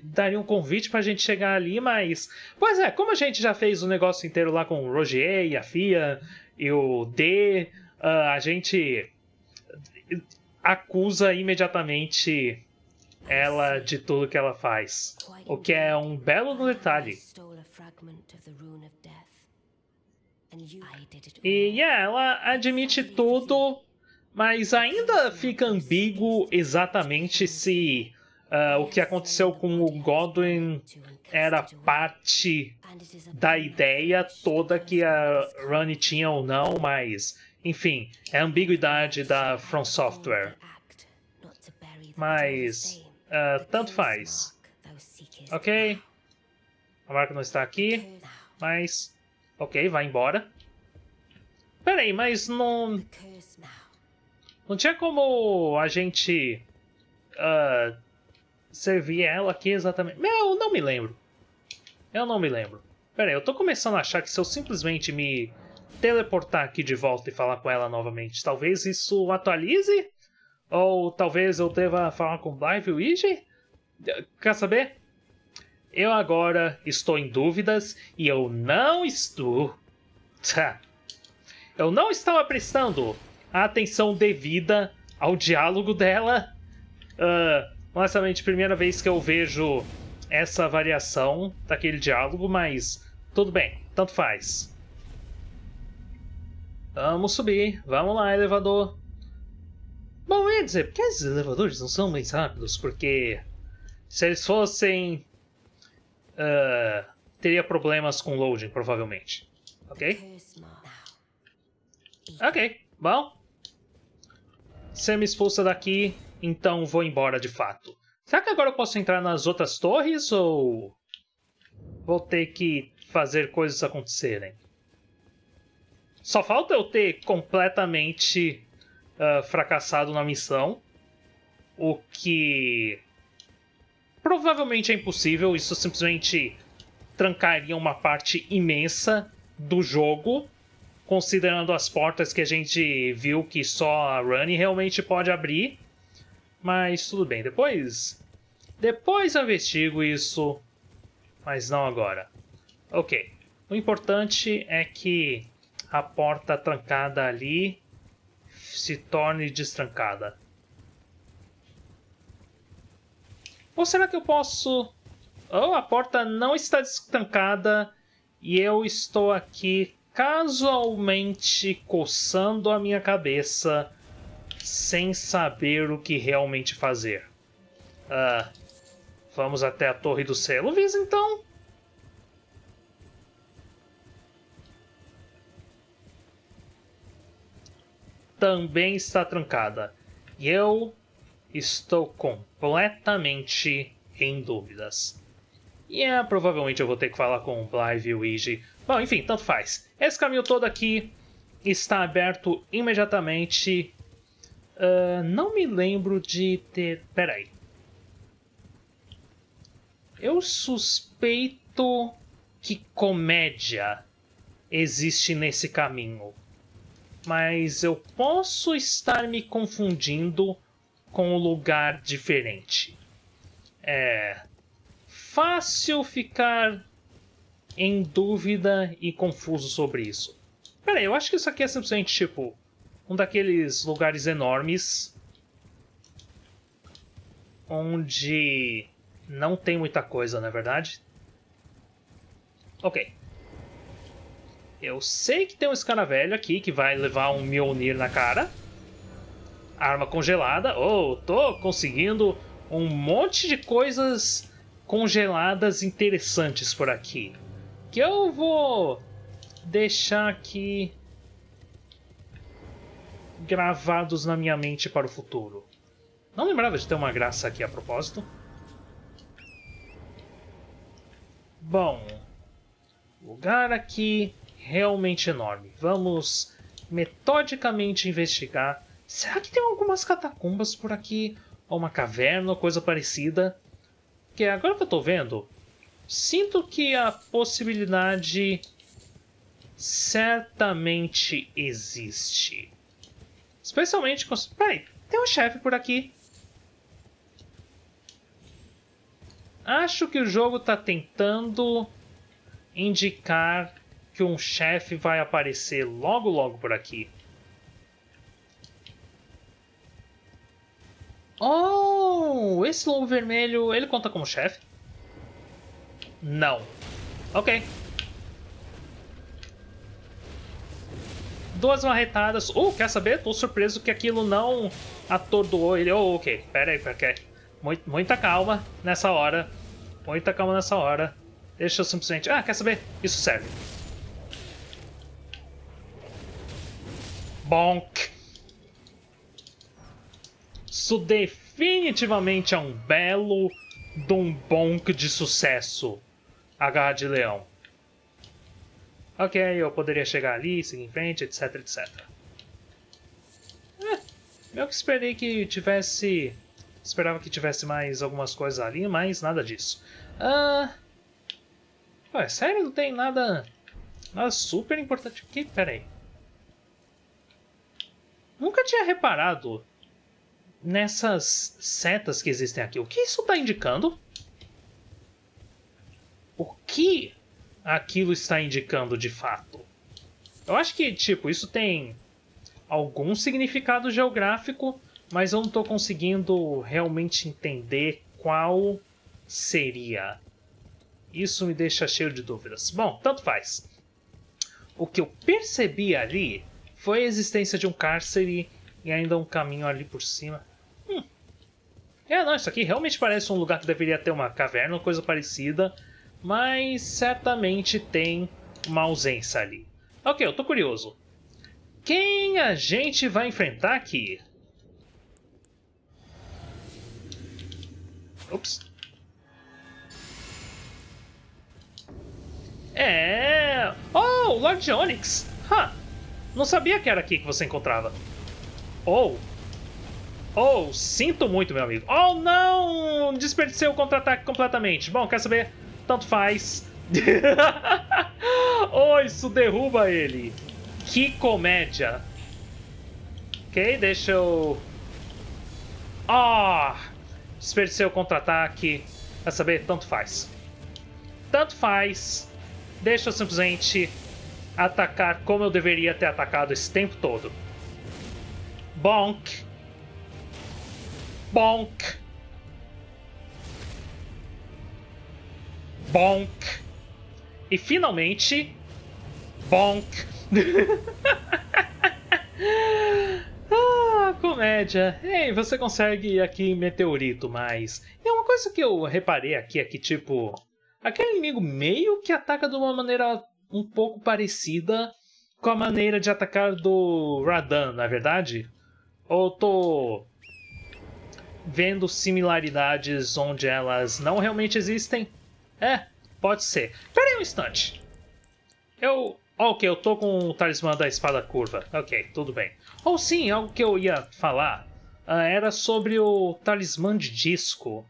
daria um convite para a gente chegar ali, mas. Pois é, como a gente já fez o negócio inteiro lá com o Rogier e a FIA e o D, uh, a gente acusa imediatamente ela de tudo que ela faz. O que é um belo detalhe. E yeah, ela admite tudo, mas ainda fica ambíguo exatamente se uh, o que aconteceu com o Godwin era parte da ideia toda que a Rani tinha ou não, mas enfim, é a ambiguidade da From Software. Mas uh, tanto faz. Ok? A marca não está aqui, mas Ok, vai embora. Peraí, mas não... Não tinha como a gente... Uh, servir ela aqui exatamente... Eu não me lembro. Eu não me lembro. Peraí, eu tô começando a achar que se eu simplesmente me teleportar aqui de volta e falar com ela novamente, talvez isso atualize? Ou talvez eu deva falar com Blythe e o Iji? Quer saber? Eu agora estou em dúvidas e eu não estou. Eu não estava prestando a atenção devida ao diálogo dela. Uh, honestamente, primeira vez que eu vejo essa variação daquele diálogo, mas tudo bem, tanto faz. Vamos subir, vamos lá, elevador. Bom, ia dizer, por que esses elevadores não são mais rápidos? Porque se eles fossem uh, teria problemas com loading, provavelmente. Ok? Ok, bom. Você me expulsa daqui, então vou embora de fato. Será que agora eu posso entrar nas outras torres ou. Vou ter que fazer coisas acontecerem? Só falta eu ter completamente uh, fracassado na missão, o que Provavelmente é impossível, isso simplesmente trancaria uma parte imensa do jogo, considerando as portas que a gente viu que só a Rani realmente pode abrir. Mas tudo bem, depois. Depois eu investigo isso, mas não agora. Ok. O importante é que a porta trancada ali se torne destrancada. Ou será que eu posso. Oh, a porta não está destancada e eu estou aqui casualmente coçando a minha cabeça sem saber o que realmente fazer. Ah, vamos até a Torre do Selo, então? Também está trancada. E eu estou com completamente em dúvidas. E yeah, é, provavelmente eu vou ter que falar com o Clive e o Iji. Bom, enfim, tanto faz. Esse caminho todo aqui está aberto imediatamente. Uh, não me lembro de ter. Peraí. Eu suspeito que comédia existe nesse caminho. Mas eu posso estar me confundindo com um lugar diferente. É fácil ficar em dúvida e confuso sobre isso. Peraí, eu acho que isso aqui é simplesmente tipo um daqueles lugares enormes onde não tem muita coisa, não é verdade. Ok. Eu sei que tem um escaravelho aqui que vai levar um Mjolnir na cara arma congelada. Oh, tô conseguindo um monte de coisas congeladas interessantes por aqui. Que eu vou deixar aqui gravados na minha mente para o futuro. Não lembrava de ter uma graça aqui a propósito. Bom, lugar aqui realmente enorme. Vamos metodicamente investigar Será que tem algumas catacumbas por aqui? Ou uma caverna, ou coisa parecida? Que é, agora que eu tô vendo, sinto que a possibilidade certamente existe. Especialmente com. Peraí, tem um chefe por aqui. Acho que o jogo tá tentando indicar que um chefe vai aparecer logo logo por aqui. Oh, esse lobo vermelho, ele conta como chefe? Não. Ok. Duas marretadas. Uh, quer saber? Tô surpreso que aquilo não atordoou ele. Oh, ok. Pera aí, pera aí. Muita calma nessa hora. Muita calma nessa hora. Deixa eu simplesmente... Ah, quer saber? Isso serve. Bonk isso definitivamente é um belo Dumbonk de sucesso. A garra de leão. Ok, eu poderia chegar ali, seguir em frente, etc, etc. É, eu que esperei que tivesse... Esperava que tivesse mais algumas coisas ali, mas nada disso. Ah... Ué, sério, não tem nada... Nada super importante aqui? Pera aí. Nunca tinha reparado nessas setas que existem aqui. O que isso está indicando? O que aquilo está indicando de fato? Eu acho que, tipo, isso tem algum significado geográfico, mas eu não estou conseguindo realmente entender qual seria. Isso me deixa cheio de dúvidas. Bom, tanto faz. O que eu percebi ali foi a existência de um cárcere e ainda um caminho ali por cima. É, não, isso aqui realmente parece um lugar que deveria ter uma caverna ou coisa parecida, mas certamente tem uma ausência ali. Ok, eu tô curioso. Quem a gente vai enfrentar aqui? Ops. É... Oh, Lord Onyx! Huh. Não sabia que era aqui que você encontrava. Ou... Oh. Oh, sinto muito, meu amigo. Oh, não! Desperdicei o contra-ataque completamente. Bom, quer saber? Tanto faz. oh, isso derruba ele. Que comédia. Ok, deixa eu... Oh, desperdicei o contra-ataque. Quer saber? Tanto faz. Tanto faz. Deixa eu simplesmente atacar como eu deveria ter atacado esse tempo todo. Bonk. Bonk. Bonk. E finalmente. Bonk. ah, comédia. Ei, você consegue aqui meteorito, mas. É uma coisa que eu reparei aqui é que, tipo. Aquele inimigo meio que ataca de uma maneira um pouco parecida com a maneira de atacar do Radan, na é verdade? Ou tô vendo similaridades onde elas não realmente existem? É, pode ser. Pera aí um instante. Eu. Ok, eu tô com o talismã da espada curva. Ok, tudo bem. Ou sim, algo que eu ia falar uh, era sobre o talismã de disco.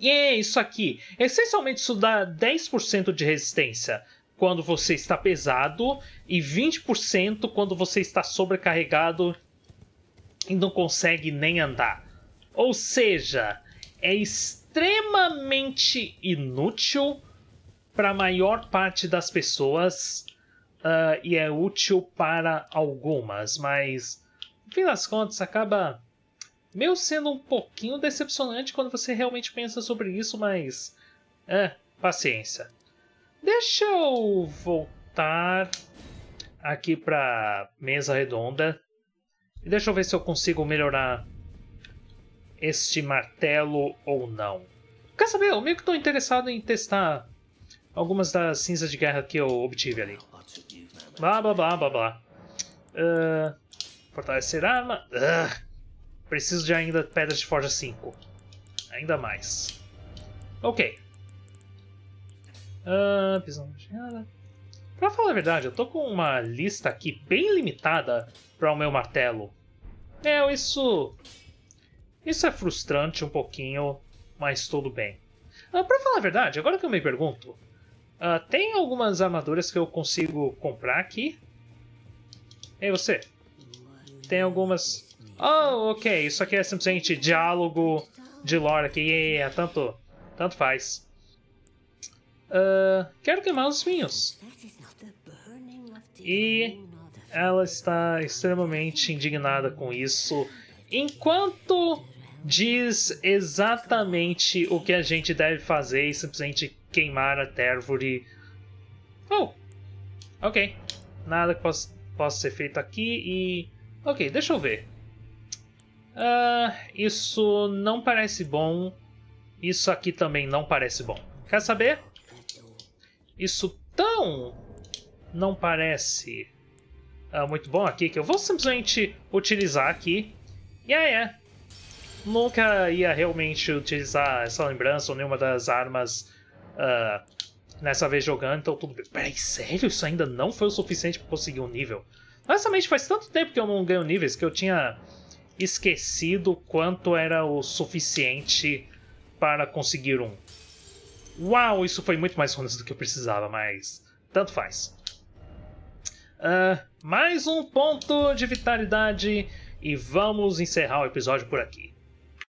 E é isso aqui. Essencialmente, isso dá 10% de resistência quando você está pesado e 20% quando você está sobrecarregado e não consegue nem andar. Ou seja, é extremamente inútil para a maior parte das pessoas uh, e é útil para algumas, mas no fim das contas acaba meio sendo um pouquinho decepcionante quando você realmente pensa sobre isso, mas é, paciência. Deixa eu voltar aqui para mesa redonda Deixa eu ver se eu consigo melhorar este martelo ou não. Quer saber? Eu meio que estou interessado em testar algumas das cinzas de guerra que eu obtive ali. Blá, blá, blá, blá, blá. Uh, fortalecer arma. Uh, preciso de ainda pedras de forja 5. Ainda mais. Ok. Uh, pisão de Pra falar a verdade, eu tô com uma lista aqui bem limitada para o meu martelo. É, isso. Isso é frustrante um pouquinho, mas tudo bem. Ah, pra falar a verdade, agora que eu me pergunto, uh, tem algumas armaduras que eu consigo comprar aqui? Ei, você? Tem algumas. Oh, ok, isso aqui é simplesmente diálogo de lore aqui, yeah, tanto, tanto faz. Uh, quero queimar os vinhos. E ela está extremamente indignada com isso. Enquanto diz exatamente o que a gente deve fazer e simplesmente queimar a Tervore. Oh, ok. Nada que possa, possa ser feito aqui e... Ok, deixa eu ver. Uh, isso não parece bom. Isso aqui também não parece bom. Quer saber? Isso tão não parece uh, muito bom aqui, que eu vou simplesmente utilizar aqui. E yeah, é, yeah. nunca ia realmente utilizar essa lembrança ou nenhuma das armas uh, nessa vez jogando, então tudo bem. Peraí, sério? Isso ainda não foi o suficiente para conseguir um nível? Honestamente, faz tanto tempo que eu não ganho níveis que eu tinha esquecido quanto era o suficiente para conseguir um. Uau, isso foi muito mais ruim do que eu precisava, mas tanto faz. Uh, mais um ponto de vitalidade e vamos encerrar o episódio por aqui.